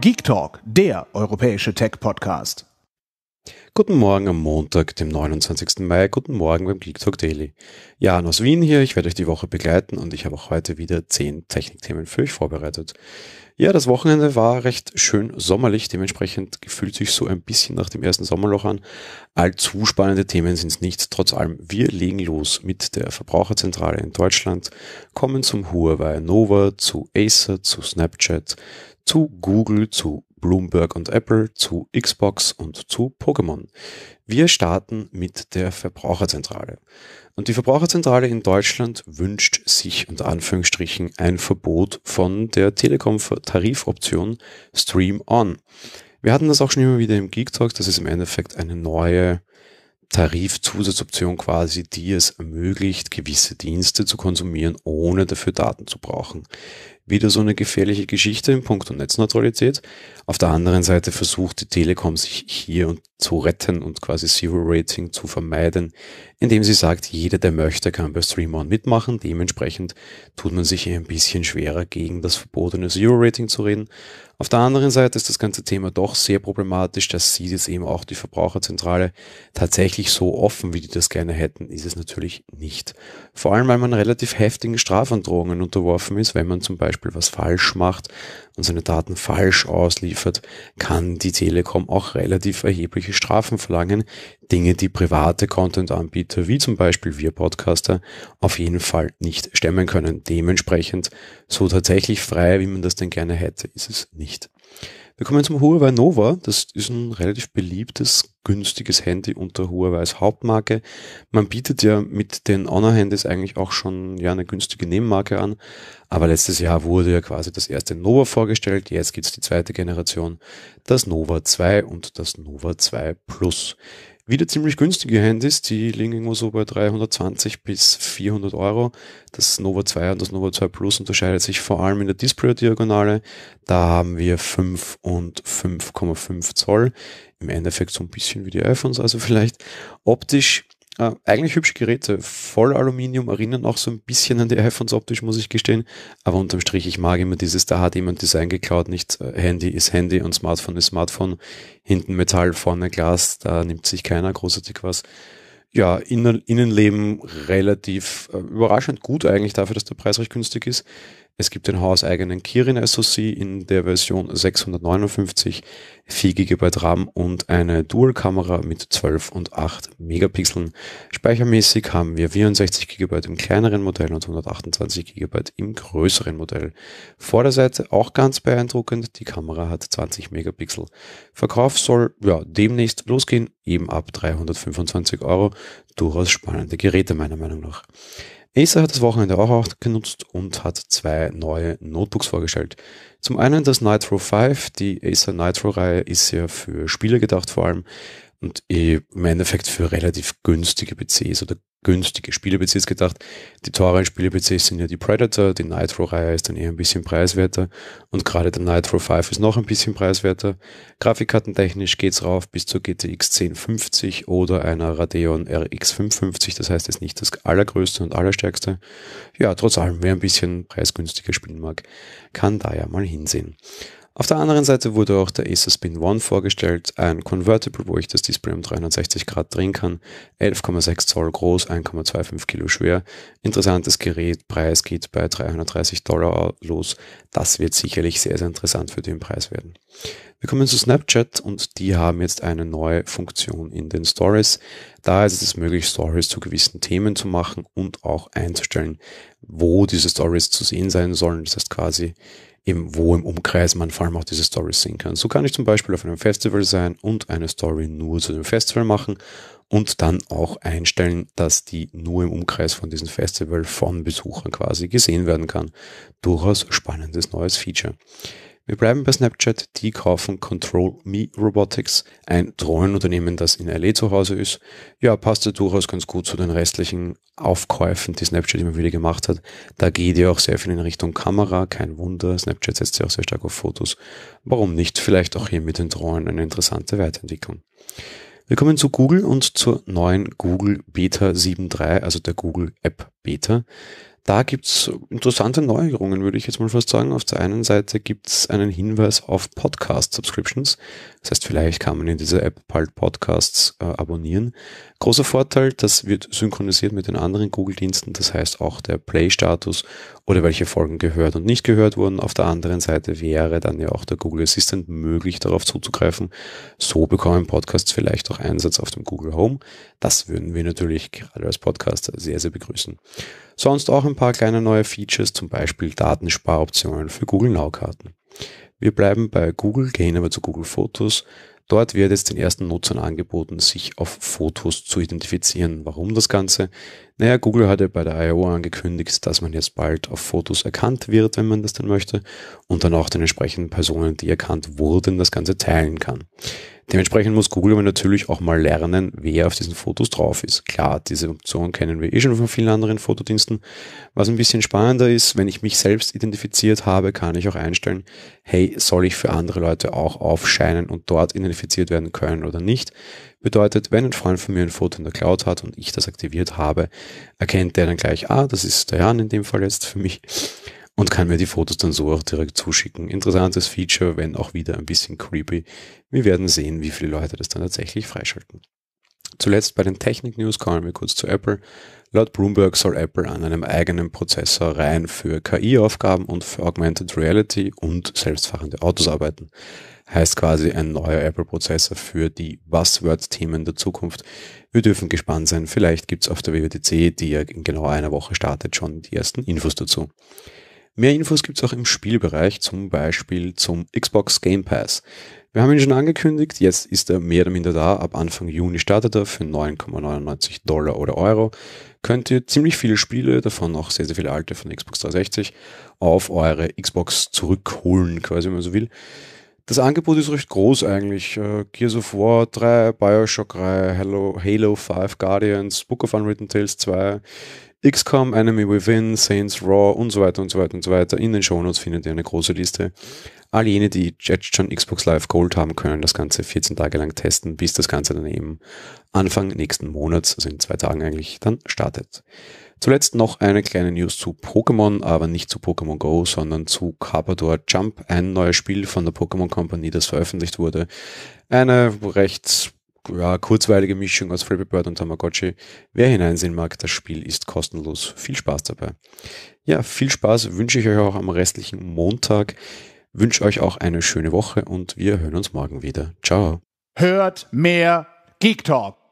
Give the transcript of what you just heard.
Geek Talk, der europäische Tech-Podcast. Guten Morgen am Montag, dem 29. Mai. Guten Morgen beim Geek Talk Daily. Jan aus Wien hier. Ich werde euch die Woche begleiten und ich habe auch heute wieder zehn Technikthemen für euch vorbereitet. Ja, das Wochenende war recht schön sommerlich. Dementsprechend fühlt sich so ein bisschen nach dem ersten Sommerloch an. Allzu spannende Themen sind es nicht. Trotz allem, wir legen los mit der Verbraucherzentrale in Deutschland, kommen zum Huawei Nova, zu Acer, zu Snapchat, zu Google, zu Bloomberg und Apple, zu Xbox und zu Pokémon. Wir starten mit der Verbraucherzentrale. Und die Verbraucherzentrale in Deutschland wünscht sich unter Anführungsstrichen ein Verbot von der Telekom-Tarifoption Stream On. Wir hatten das auch schon immer wieder im Geek Talk, das ist im Endeffekt eine neue Tarifzusatzoption quasi, die es ermöglicht, gewisse Dienste zu konsumieren, ohne dafür Daten zu brauchen wieder so eine gefährliche Geschichte im Punkt Netzneutralität. Auf der anderen Seite versucht die Telekom sich hier und zu retten und quasi Zero Rating zu vermeiden, indem sie sagt, jeder, der möchte, kann bei Stream On mitmachen. Dementsprechend tut man sich hier ein bisschen schwerer, gegen das verbotene Zero Rating zu reden. Auf der anderen Seite ist das ganze Thema doch sehr problematisch. Das sieht jetzt eben auch die Verbraucherzentrale tatsächlich so offen, wie die das gerne hätten, ist es natürlich nicht. Vor allem, weil man relativ heftigen Strafandrohungen unterworfen ist, wenn man zum Beispiel Beispiel was falsch macht und seine Daten falsch ausliefert, kann die Telekom auch relativ erhebliche Strafen verlangen. Dinge, die private Content-Anbieter wie zum Beispiel wir Podcaster auf jeden Fall nicht stemmen können. Dementsprechend so tatsächlich frei, wie man das denn gerne hätte, ist es nicht. Wir kommen zum Huawei Nova. Das ist ein relativ beliebtes, günstiges Handy unter Huawei's Hauptmarke. Man bietet ja mit den Honor-Handys eigentlich auch schon ja, eine günstige Nebenmarke an. Aber letztes Jahr wurde ja quasi das erste Nova vorgestellt. Jetzt gibt's die zweite Generation, das Nova 2 und das Nova 2 Plus wieder ziemlich günstige Handys, die liegen irgendwo so bei 320 bis 400 Euro. Das Nova 2 und das Nova 2 Plus unterscheidet sich vor allem in der Display-Diagonale. Da haben wir 5 und 5,5 Zoll. Im Endeffekt so ein bisschen wie die iPhones, also vielleicht optisch äh, eigentlich hübsche Geräte, voll Aluminium, erinnern auch so ein bisschen an die iPhones optisch, muss ich gestehen. Aber unterm Strich, ich mag immer dieses, da hat jemand Design geklaut, nicht äh, Handy ist Handy und Smartphone ist Smartphone. Hinten Metall, vorne Glas, da nimmt sich keiner großartig was. Ja, Innenleben relativ äh, überraschend gut eigentlich dafür, dass der Preis recht günstig ist. Es gibt den hauseigenen Kirin SoC in der Version 659, 4 GB RAM und eine Dual-Kamera mit 12 und 8 Megapixeln. Speichermäßig haben wir 64 GB im kleineren Modell und 128 GB im größeren Modell. Vorderseite auch ganz beeindruckend, die Kamera hat 20 Megapixel. Verkauf soll ja, demnächst losgehen, eben ab 325 Euro. Durchaus spannende Geräte meiner Meinung nach. Acer hat das Wochenende auch auch genutzt und hat zwei neue Notebooks vorgestellt. Zum einen das Nitro 5, die Acer Nitro-Reihe ist ja für Spiele gedacht vor allem und im Endeffekt für relativ günstige PCs oder günstige Spiele-PCs gedacht. Die teuren Spiele-PCs sind ja die Predator, die Nitro-Reihe ist dann eher ein bisschen preiswerter und gerade der Nitro 5 ist noch ein bisschen preiswerter. Grafikkartentechnisch geht's rauf bis zur GTX 1050 oder einer Radeon RX 550, das heißt, es ist nicht das allergrößte und allerstärkste. Ja, trotz allem, wer ein bisschen preisgünstiger spielen mag, kann da ja mal hinsehen. Auf der anderen Seite wurde auch der Acer Spin One vorgestellt, ein Convertible, wo ich das Display um 360 Grad drehen kann, 11,6 Zoll groß, 1,25 Kilo schwer. Interessantes Gerät, Preis geht bei 330 Dollar los. Das wird sicherlich sehr, sehr interessant für den Preis werden. Wir kommen zu Snapchat und die haben jetzt eine neue Funktion in den Stories. Da ist es möglich, Stories zu gewissen Themen zu machen und auch einzustellen, wo diese Stories zu sehen sein sollen. Das heißt quasi, eben wo im Umkreis man vor allem auch diese Stories sehen kann. So kann ich zum Beispiel auf einem Festival sein und eine Story nur zu dem Festival machen und dann auch einstellen, dass die nur im Umkreis von diesem Festival von Besuchern quasi gesehen werden kann. Durchaus spannendes neues Feature. Wir bleiben bei Snapchat. Die kaufen Control Me Robotics, ein Drohnenunternehmen, das in LA zu Hause ist. Ja, passt ja durchaus ganz gut zu den restlichen Aufkäufen, die Snapchat immer wieder gemacht hat. Da geht ja auch sehr viel in Richtung Kamera. Kein Wunder. Snapchat setzt ja auch sehr stark auf Fotos. Warum nicht? Vielleicht auch hier mit den Drohnen eine interessante Weiterentwicklung. Wir kommen zu Google und zur neuen Google Beta 7.3, also der Google App Beta. Da gibt es interessante Neuerungen, würde ich jetzt mal fast sagen. Auf der einen Seite gibt es einen Hinweis auf Podcast-Subscriptions. Das heißt, vielleicht kann man in dieser App bald Podcasts äh, abonnieren. Großer Vorteil, das wird synchronisiert mit den anderen Google-Diensten. Das heißt auch der Play-Status oder welche Folgen gehört und nicht gehört wurden. Auf der anderen Seite wäre dann ja auch der Google Assistant möglich, darauf zuzugreifen. So bekommen Podcasts vielleicht auch Einsatz auf dem Google Home. Das würden wir natürlich gerade als Podcaster sehr, sehr begrüßen. Sonst auch ein paar kleine neue Features, zum Beispiel Datensparoptionen für Google Now-Karten. Wir bleiben bei Google, gehen aber zu Google Fotos. Dort wird jetzt den ersten Nutzern angeboten, sich auf Fotos zu identifizieren. Warum das Ganze? Naja, Google hatte bei der I.O. angekündigt, dass man jetzt bald auf Fotos erkannt wird, wenn man das denn möchte, und dann auch den entsprechenden Personen, die erkannt wurden, das Ganze teilen kann. Dementsprechend muss Google aber natürlich auch mal lernen, wer auf diesen Fotos drauf ist. Klar, diese Option kennen wir eh schon von vielen anderen Fotodiensten. Was ein bisschen spannender ist, wenn ich mich selbst identifiziert habe, kann ich auch einstellen, hey, soll ich für andere Leute auch aufscheinen und dort identifiziert werden können oder nicht. Bedeutet, wenn ein Freund von mir ein Foto in der Cloud hat und ich das aktiviert habe, erkennt der dann gleich, ah, das ist der Jan in dem Fall jetzt für mich und kann mir die Fotos dann so auch direkt zuschicken. Interessantes Feature, wenn auch wieder ein bisschen creepy. Wir werden sehen, wie viele Leute das dann tatsächlich freischalten. Zuletzt bei den Technik-News kommen wir kurz zu Apple. Laut Bloomberg soll Apple an einem eigenen Prozessor rein für KI-Aufgaben und für Augmented Reality und selbstfahrende Autos arbeiten heißt quasi ein neuer Apple-Prozessor für die Buzzword-Themen der Zukunft. Wir dürfen gespannt sein. Vielleicht gibt es auf der WWDC, die ja in genau einer Woche startet, schon die ersten Infos dazu. Mehr Infos gibt es auch im Spielbereich, zum Beispiel zum Xbox Game Pass. Wir haben ihn schon angekündigt, jetzt ist er mehr oder minder da. Ab Anfang Juni startet er für 9,99 Dollar oder Euro. Könnt ihr ziemlich viele Spiele, davon auch sehr, sehr viele alte von Xbox 360, auf eure Xbox zurückholen, quasi wenn man so will. Das Angebot ist recht groß eigentlich. Äh, Gears of War 3, Bioshock 3, Halo, Halo 5, Guardians, Book of Unwritten Tales 2, XCOM, Enemy Within, Saints Raw und so weiter und so weiter und so weiter. In den Shownotes findet ihr eine große Liste. All jene, die jetzt schon Xbox Live Gold haben, können das Ganze 14 Tage lang testen, bis das Ganze dann eben Anfang nächsten Monats, also in zwei Tagen eigentlich, dann startet. Zuletzt noch eine kleine News zu Pokémon, aber nicht zu Pokémon Go, sondern zu Carpador Jump, ein neues Spiel von der Pokémon Company, das veröffentlicht wurde. Eine recht ja, kurzweilige Mischung aus Flappy Bird und Tamagotchi. Wer hineinsehen mag, das Spiel ist kostenlos. Viel Spaß dabei. Ja, viel Spaß wünsche ich euch auch am restlichen Montag. Wünsche euch auch eine schöne Woche und wir hören uns morgen wieder. Ciao. Hört mehr Geek Talk.